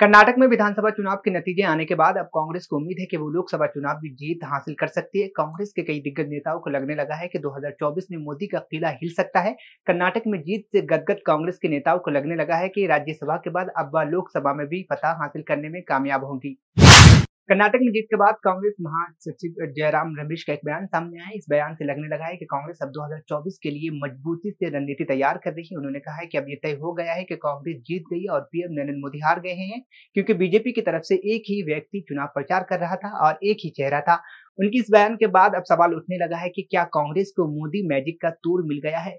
कर्नाटक में विधानसभा चुनाव के नतीजे आने के बाद अब कांग्रेस को उम्मीद है कि वो लोकसभा चुनाव भी जीत हासिल कर सकती है कांग्रेस के कई दिग्गज नेताओं को लगने लगा है कि 2024 में मोदी का किला हिल सकता है कर्नाटक में जीत से गदगद कांग्रेस के नेताओं को लगने लगा है कि राज्यसभा के बाद अब वह लोकसभा में भी फतह हासिल करने में कामयाब होंगी कर्नाटक में जीत के बाद कांग्रेस महासचिव जयराम रमेश का एक बयान सामने आया इस बयान से लगने लगा है कि कांग्रेस अब 2024 के लिए मजबूती से रणनीति तैयार कर रही है उन्होंने कहा है कि अब ये तय हो गया है कि कांग्रेस जीत गई और पीएम नरेंद्र मोदी हार गए हैं क्योंकि बीजेपी की तरफ से एक ही व्यक्ति चुनाव प्रचार कर रहा था और एक ही चेहरा था उनकी इस बयान के बाद अब सवाल उठने लगा है कि क्या कांग्रेस को मोदी मैजिक का तूर मिल गया है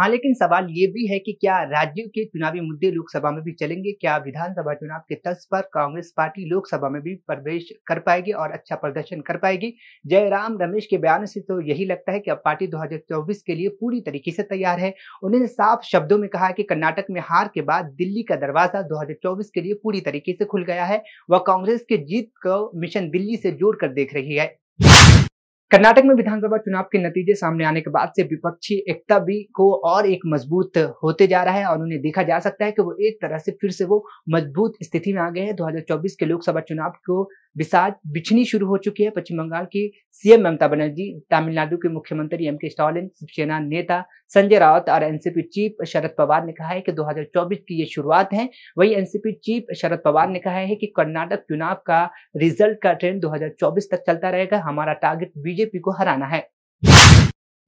हाँ लेकिन सवाल ये भी है कि क्या राज्यों के चुनावी मुद्दे लोकसभा में भी चलेंगे क्या विधानसभा चुनाव के तर्ज पर कांग्रेस पार्टी लोकसभा में भी प्रवेश कर पाएगी और अच्छा प्रदर्शन कर पाएगी जयराम रमेश के बयान से तो यही लगता है कि अब पार्टी 2024 के लिए पूरी तरीके से तैयार है उन्होंने साफ शब्दों में कहा कि कर्नाटक में हार के बाद दिल्ली का दरवाजा दो के लिए पूरी तरीके से खुल गया है वह कांग्रेस के जीत को मिशन दिल्ली से जोड़ देख रही है कर्नाटक में विधानसभा चुनाव के नतीजे सामने आने के बाद से विपक्षी एकता भी को और एक मजबूत होते जा रहा है और उन्हें देखा जा सकता है कि वो एक तरह से फिर से वो मजबूत स्थिति में आ गए हैं 2024 के लोकसभा चुनाव को विसाज बिछनी शुरू हो चुकी है पश्चिम बंगाल की सीएम ममता बनर्जी तमिलनाडु के मुख्यमंत्री एम के स्टालिन शिवसेना नेता संजय रावत और एनसीपी चीफ शरद पवार ने कहा है कि 2024 की ये शुरुआत है वही एनसीपी चीफ शरद पवार ने कहा है कि कर्नाटक चुनाव का रिजल्ट का ट्रेंड 2024 तक चलता रहेगा हमारा टारगेट बीजेपी को हराना है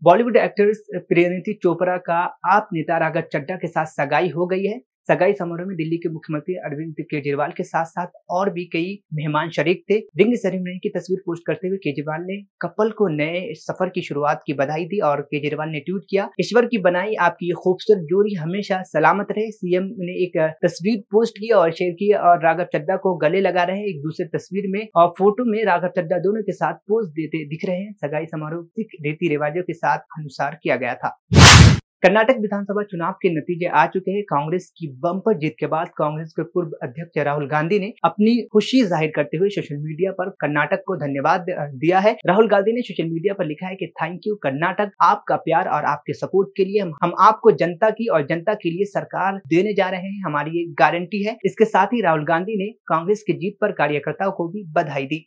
बॉलीवुड एक्ट्रेस प्रियनीति चोपड़ा का आप नेता राघव चड्डा के साथ सगाई हो गई है सगाई समारोह में दिल्ली के मुख्यमंत्री अरविंद केजरीवाल के साथ साथ और भी कई मेहमान शरीक थे रिंग सेरेमनी की तस्वीर पोस्ट करते हुए केजरीवाल ने कपल को नए सफर की शुरुआत की बधाई दी और केजरीवाल ने ट्वीट किया ईश्वर की बनाई आपकी ये खूबसूरत जोड़ी हमेशा सलामत रहे सीएम ने एक तस्वीर पोस्ट की और शेयर की और राघव चड्डा को गले लगा रहे एक दूसरे तस्वीर में और फोटो में राघव चड्डा दोनों के साथ पोस्ट देते दिख रहे हैं सगाई समारोह सिख रीति रिवाजों के साथ अनुसार किया गया था कर्नाटक विधानसभा चुनाव के नतीजे आ चुके हैं कांग्रेस की बम्पर जीत के बाद कांग्रेस के पूर्व अध्यक्ष राहुल गांधी ने अपनी खुशी जाहिर करते हुए सोशल मीडिया पर कर्नाटक को धन्यवाद दिया है राहुल गांधी ने सोशल मीडिया पर लिखा है कि थैंक यू कर्नाटक आपका प्यार और आपके सपोर्ट के लिए हम आपको जनता की और जनता के लिए सरकार देने जा रहे हैं हमारी ये गारंटी है इसके साथ ही राहुल गांधी ने कांग्रेस की जीत पर कार्यकर्ताओं को भी बधाई दी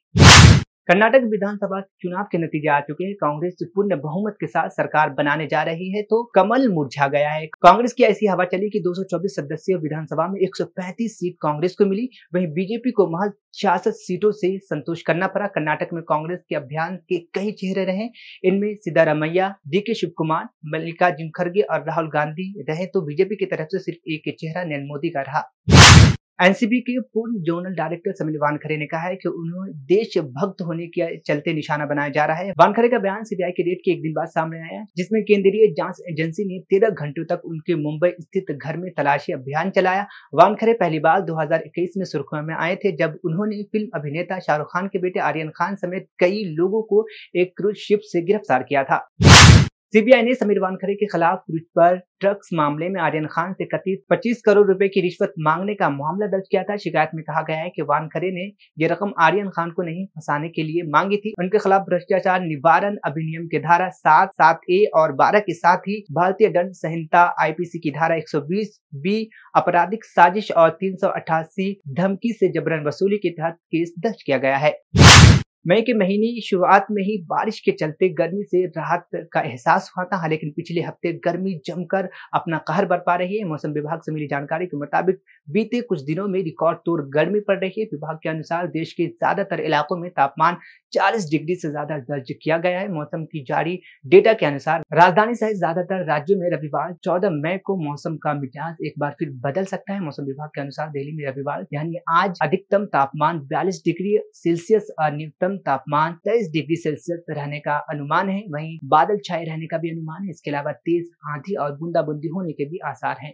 कर्नाटक विधानसभा चुनाव के नतीजे आ चुके हैं कांग्रेस पूर्ण बहुमत के साथ सरकार बनाने जा रही है तो कमल मुरझा गया है कांग्रेस की ऐसी हवा चली कि 224 सदस्यीय विधानसभा में 135 सीट कांग्रेस को मिली वहीं बीजेपी को महज छियासठ सीटों से संतोष करना पड़ा कर्नाटक में कांग्रेस के अभियान के कई चेहरे रहे इनमें सिद्धारमैया डी के शिव कुमार मल्लिकार्जुन खड़गे और राहुल गांधी रहे तो बीजेपी की तरफ से सिर्फ एक चेहरा नरेंद्र मोदी का रहा एनसीबी के पूर्व जोनल डायरेक्टर समीर वानखरे ने कहा है कि उन्हें देशभक्त होने के चलते निशाना बनाया जा रहा है वानखरे का बयान सीबीआई के रेट के एक दिन बाद सामने आया जिसमें केंद्रीय जांच एजेंसी ने तेरह घंटों तक उनके मुंबई स्थित घर में तलाशी अभियान चलाया वानखरे पहली बार दो में सुर्खियों में आए थे जब उन्होंने फिल्म अभिनेता शाहरुख खान के बेटे आर्यन खान समेत कई लोगों को एक क्रूज शिप से गिरफ्तार किया था सीबीआई ने समीर वानखरे के खिलाफ पर ड्रग्स मामले में आर्यन खान से कथित 25 करोड़ रुपए की रिश्वत मांगने का मामला दर्ज किया था शिकायत में कहा गया है कि वानखरे ने यह रकम आर्यन खान को नहीं फंसाने के लिए मांगी थी उनके खिलाफ भ्रष्टाचार निवारण अधिनियम के धारा सात सात ए और बारह के साथ ही भारतीय दंड संहिता आईपीसी की धारा एक बी आपराधिक साजिश और तीन धमकी ऐसी जबरन वसूली के तहत केस दर्ज किया गया है मई के महीने की शुरुआत में ही बारिश के चलते गर्मी से राहत का एहसास हुआ था लेकिन पिछले हफ्ते गर्मी जमकर अपना कहर बरपा रही है मौसम विभाग से मिली जानकारी के मुताबिक बीते कुछ दिनों में रिकॉर्ड तोड़ गर्मी पड़ रही है विभाग के अनुसार देश के ज्यादातर इलाकों में तापमान 40 डिग्री से ज्यादा दर्ज किया गया है मौसम की जारी डेटा के अनुसार राजधानी सहित ज्यादातर राज्यों में रविवार चौदह मई को मौसम का मिजाज एक बार फिर बदल सकता है मौसम विभाग के अनुसार दिल्ली में रविवार यानी आज अधिकतम तापमान बयालीस डिग्री सेल्सियस और न्यूनतम न्यूनतम तापमान तेईस डिग्री सेल्सियस रहने का अनुमान है वहीं बादल छाए रहने का भी अनुमान है इसके अलावा तेज आंधी और बूंदाबूंदी होने के भी आसार है